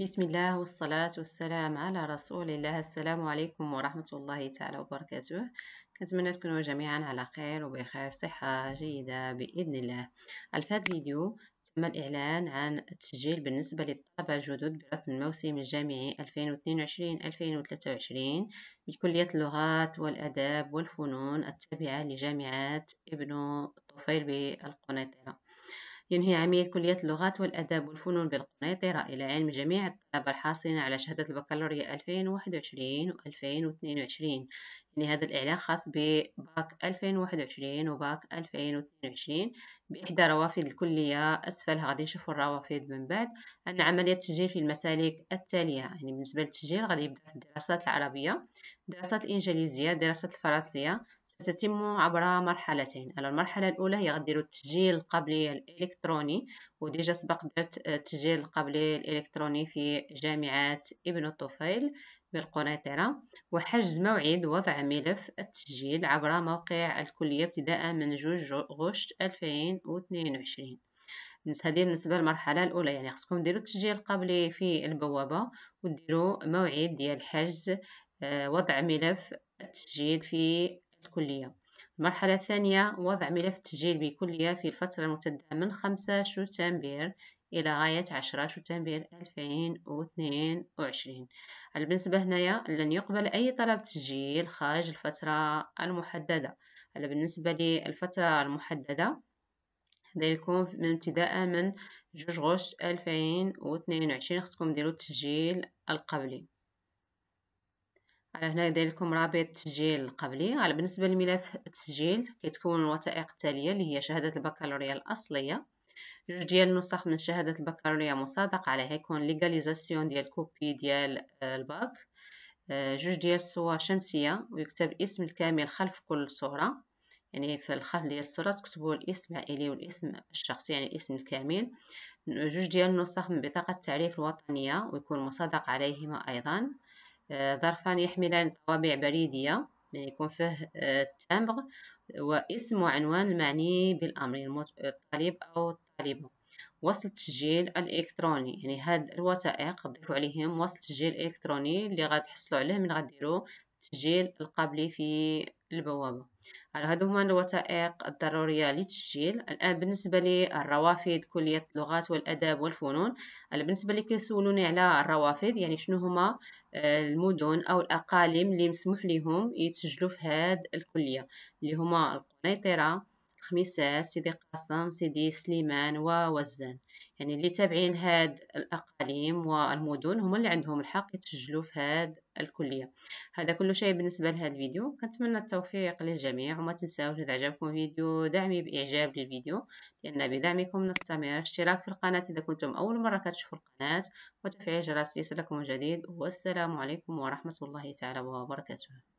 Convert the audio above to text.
بسم الله والصلاة والسلام على رسول الله السلام عليكم ورحمة الله تعالى وبركاته كنتمنى تكونوا جميعا على خير وبخير صحة جيدة بإذن الله في هذا الفيديو تم الإعلان عن التسجيل بالنسبة للطلبة الجدد برسم الموسم الجامعي 2022-2023 بكلية اللغات والأداب والفنون التابعة لجامعة ابن طفيل بالقنيطرة ينهي عميد كلية اللغات والآداب والفنون بالقنيطرة إلى علم جميع الطلبة الحاصلين على شهادة البكالوريا 2021 و 2022 يعني هذا الإعلان خاص بباك 2021 وباك 2022 بإحدى روافد الكلية أسفل غادي نشوفوا الروافد من بعد أن عملية التسجيل في المسالك التالية يعني بالنسبة للتسجيل غادي يبدأ في الدراسات العربية الدراسات الإنجليزية الدراسات الفرنسية تتم عبر مرحلتين المرحلة الأولى هي غديروا التسجيل القبلي الإلكتروني وديجا سبق درت التسجيل القبلي الإلكتروني في جامعة ابن الطفيل بالقنيطرة وحجز موعد وضع ملف التسجيل عبر موقع الكلية ابتداء من جوج غشت 2022 هذه بالنسبة للمرحلة الأولى يعني خصكم ديروا التسجيل القبلي في البوابة وديروا موعد ديال حجز آه، وضع ملف التسجيل في الكلية المرحلة الثانية وضع ملف التسجيل بكلية في الفترة الممتدة من خمسة شتنبر إلى غاية 10 شتنبر وعشرين بالنسبة هنايا لن يقبل أي طلب تسجيل خارج الفترة المحددة هلا بالنسبة للفترة المحددة هذا يكون من ابتداء من جوج غشت ألفين واثنين وعشرين خصكم ديرو التسجيل القبلي على هنا داير لكم رابط التسجيل القبلي على بالنسبه لملف التسجيل كيتكون الوثائق التاليه اللي هي شهاده البكالوريا الاصليه جوج ديال النسخ من شهاده البكالوريا مصادق عليها يكون ليغاليزاسيون ديال كوبي ديال آه، الباك آه، جوج ديال الصور شمسيه ويكتب اسم الكامل خلف كل صوره يعني في الخلف ديال الصوره تكتبوا الاسم العائلي والاسم الشخصي يعني الاسم الكامل جوج ديال النسخ من بطاقه التعريف الوطنيه ويكون مصادق عليهما ايضا آه، ظرفان يحملان طوابع بريدية يعني يكون فيه آه، تامغ واسم وعنوان المعني بالأمر يعني الطالب أو الطالبة وصل تسجيل الإلكتروني يعني هاد الوثائق ضيفوا عليهم وصل تسجيل إلكتروني اللي غتحصلوا عليه من غديروا التسجيل القبلي في البوابة هادو هما الوثائق الضرورية للتسجيل الآن بالنسبة للروافد كلية اللغات والأداب والفنون بالنسبة لي كيسولوني على الروافد يعني شنو هما آه، المدن أو الأقاليم اللي مسموح ليهم يتسجلوا في هاد الكلية اللي هما القنيطرة خميسات سيدي قاسم سيدي سليمان ووزان يعني اللي تابعين هاد الأقاليم والمدن هما اللي عندهم الحق يتسجلوا في هاد الكلية هذا كل شيء بالنسبة لهاد الفيديو كنتمنى التوفيق للجميع وما تنساوش إذا عجبكم الفيديو دعمي بإعجاب للفيديو لأن بدعمكم نستمر اشتراك في القناة إذا كنتم أول مرة كتشوفوا القناة وتفعيل جرس ليصلكم الجديد والسلام عليكم ورحمة الله تعالى وبركاته